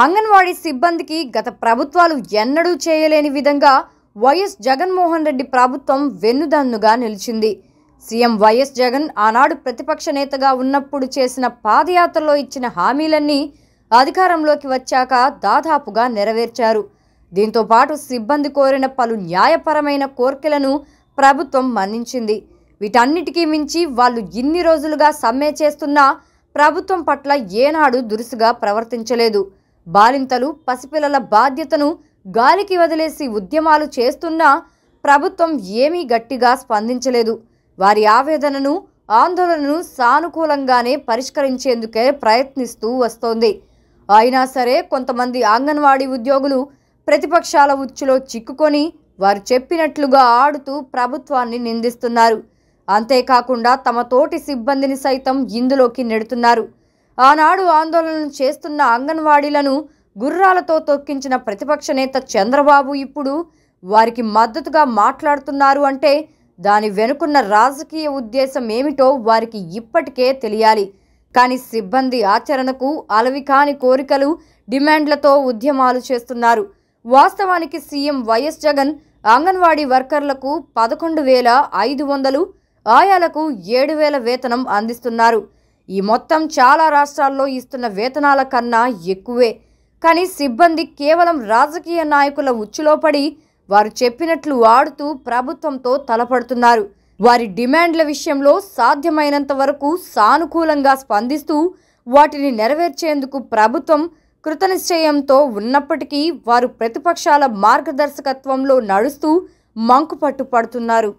అంగన్వాడీ సిబ్బందికి గత ప్రభుత్వాలు ఎన్నడూ చేయలేని విధంగా వైఎస్ జగన్మోహన్ రెడ్డి ప్రభుత్వం వెన్నుదన్నుగా నిలిచింది సీఎం వైఎస్ జగన్ ఆనాడు ప్రతిపక్ష నేతగా ఉన్నప్పుడు చేసిన పాదయాత్రలో ఇచ్చిన హామీలన్నీ అధికారంలోకి వచ్చాక దాదాపుగా నెరవేర్చారు దీంతో పాటు సిబ్బంది కోరిన పలు న్యాయపరమైన కోర్కెలను ప్రభుత్వం మన్నించింది వీటన్నిటికీ మించి వాళ్ళు ఇన్ని రోజులుగా సమ్మె చేస్తున్నా ప్రభుత్వం పట్ల ఏనాడు దురుసుగా ప్రవర్తించలేదు బాలింతలు పసిపిల్లల బాధ్యతను గాలికి వదిలేసి ఉద్యమాలు చేస్తున్నా ప్రభుత్వం ఏమీ గట్టిగా స్పందించలేదు వారి ఆవేదనను ఆందోళనను సానుకూలంగానే పరిష్కరించేందుకే ప్రయత్నిస్తూ వస్తోంది అయినా సరే కొంతమంది అంగన్వాడీ ఉద్యోగులు ప్రతిపక్షాల ఉచ్చులో చిక్కుకొని వారు చెప్పినట్లుగా ఆడుతూ ప్రభుత్వాన్ని నిందిస్తున్నారు అంతేకాకుండా తమ తోటి సిబ్బందిని సైతం ఇందులోకి నెడుతున్నారు ఆనాడు ఆందోళనలు చేస్తున్న అంగన్వాడీలను గుర్రాలతో తొక్కించిన ప్రతిపక్ష నేత చంద్రబాబు ఇప్పుడు వారికి మద్దతుగా మాట్లాడుతున్నారు అంటే దాని వెనుకున్న రాజకీయ ఉద్దేశం ఏమిటో వారికి ఇప్పటికే తెలియాలి కానీ సిబ్బంది ఆచరణకు అలవి కాని కోరికలు డిమాండ్లతో ఉద్యమాలు చేస్తున్నారు వాస్తవానికి సీఎం వైఎస్ జగన్ అంగన్వాడీ వర్కర్లకు పదకొండు వేల ఐదు వందలు ఆయాలకు ఏడు వేల వేతనం అందిస్తున్నారు ఈ మొత్తం చాలా రాష్ట్రాల్లో ఇస్తున్న వేతనాల కన్నా ఎక్కువే కానీ సిబ్బంది కేవలం రాజకీయ నాయకుల ఉచ్చులో పడి వారు చెప్పినట్లు ఆడుతూ ప్రభుత్వంతో తలపడుతున్నారు వారి డిమాండ్ల విషయంలో సాధ్యమైనంత వరకు సానుకూలంగా స్పందిస్తూ వాటిని నెరవేర్చేందుకు ప్రభుత్వం కృతనిశ్చయంతో ఉన్నప్పటికీ వారు ప్రతిపక్షాల మార్గదర్శకత్వంలో నడుస్తూ మంకు పడుతున్నారు